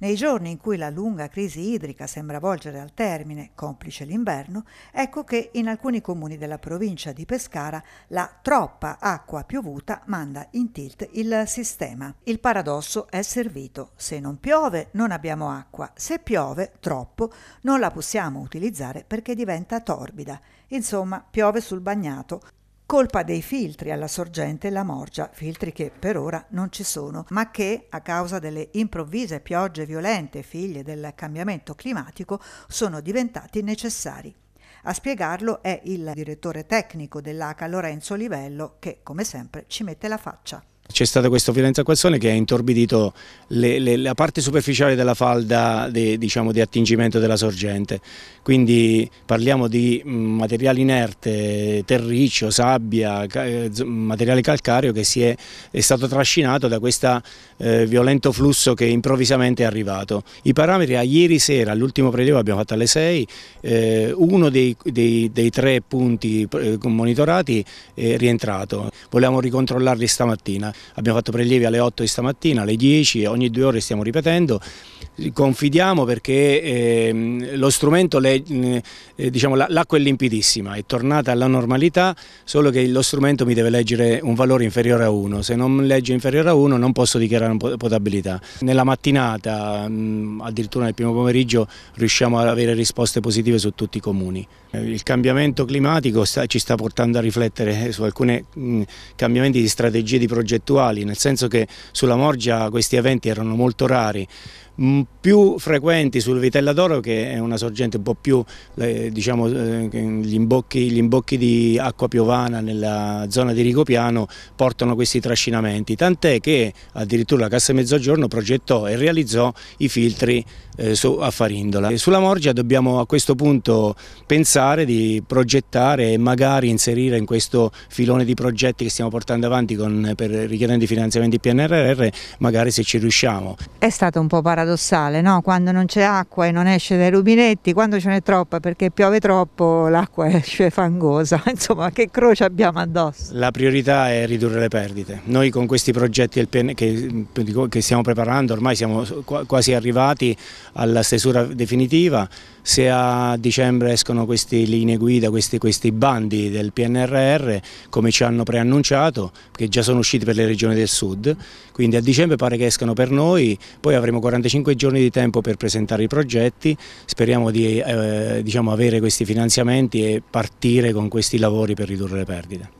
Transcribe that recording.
Nei giorni in cui la lunga crisi idrica sembra volgere al termine, complice l'inverno, ecco che in alcuni comuni della provincia di Pescara la troppa acqua piovuta manda in tilt il sistema. Il paradosso è servito. Se non piove non abbiamo acqua, se piove troppo non la possiamo utilizzare perché diventa torbida. Insomma, piove sul bagnato, Colpa dei filtri alla sorgente la Morgia, filtri che per ora non ci sono, ma che a causa delle improvvise piogge violente figlie del cambiamento climatico sono diventati necessari. A spiegarlo è il direttore tecnico dell'ACA Lorenzo Livello che, come sempre, ci mette la faccia c'è stata questa violenza acquazzone che ha intorbidito le, le, la parte superficiale della falda de, diciamo, di attingimento della sorgente, quindi parliamo di materiale inerte, terriccio, sabbia, eh, materiale calcareo che è, è, stato trascinato da questo eh, violento flusso che improvvisamente è arrivato. I parametri a ieri sera, all'ultimo prelievo abbiamo fatto alle 6, eh, uno dei, dei, dei, tre punti eh, monitorati è rientrato, volevamo ricontrollarli stamattina abbiamo fatto prelievi alle 8 di stamattina, alle 10, ogni due ore stiamo ripetendo, confidiamo perché eh, lo strumento, eh, eh, diciamo, l'acqua è limpidissima, è tornata alla normalità, solo che lo strumento mi deve leggere un valore inferiore a 1, se non legge inferiore a 1 non posso dichiarare potabilità. Nella mattinata, mh, mm, addirittura nel primo pomeriggio, riusciamo ad avere risposte positive su tutti i comuni. Eh, il cambiamento climatico sta, ci sta portando a riflettere su alcuni mm, cambiamenti di strategie di progetto attuali, nel senso che sulla Morgia questi eventi erano molto rari, mm, più frequenti sul Vitella d'Oro che è una sorgente un po' più, diciamo, eh, gli, imbocchi, gli, imbocchi, di acqua piovana nella zona di Rigopiano portano questi trascinamenti, tant'è che addirittura la Cassa Mezzogiorno progettò e realizzò i filtri eh, a Farindola. E sulla Morgia dobbiamo a questo punto pensare di progettare e magari inserire in questo filone di progetti che stiamo portando avanti con, per Rigopiano richiedendo i finanziamenti PNRR, magari se ci riusciamo. È stato un po' paradossale, no? quando non c'è acqua e non esce dai rubinetti, quando ce n'è troppa perché piove troppo l'acqua esce fangosa, insomma che croce abbiamo addosso? La priorità è ridurre le perdite, noi con questi progetti che, che stiamo preparando ormai siamo quasi arrivati alla stesura definitiva, se a dicembre escono queste linee guida, questi, questi bandi del PNRR come ci hanno preannunciato, che già sono usciti per le regioni del sud, quindi a dicembre pare che escano per noi, poi avremo 45 giorni di tempo per presentare i progetti, speriamo di eh, diciamo avere questi finanziamenti e partire con questi lavori per ridurre le perdite.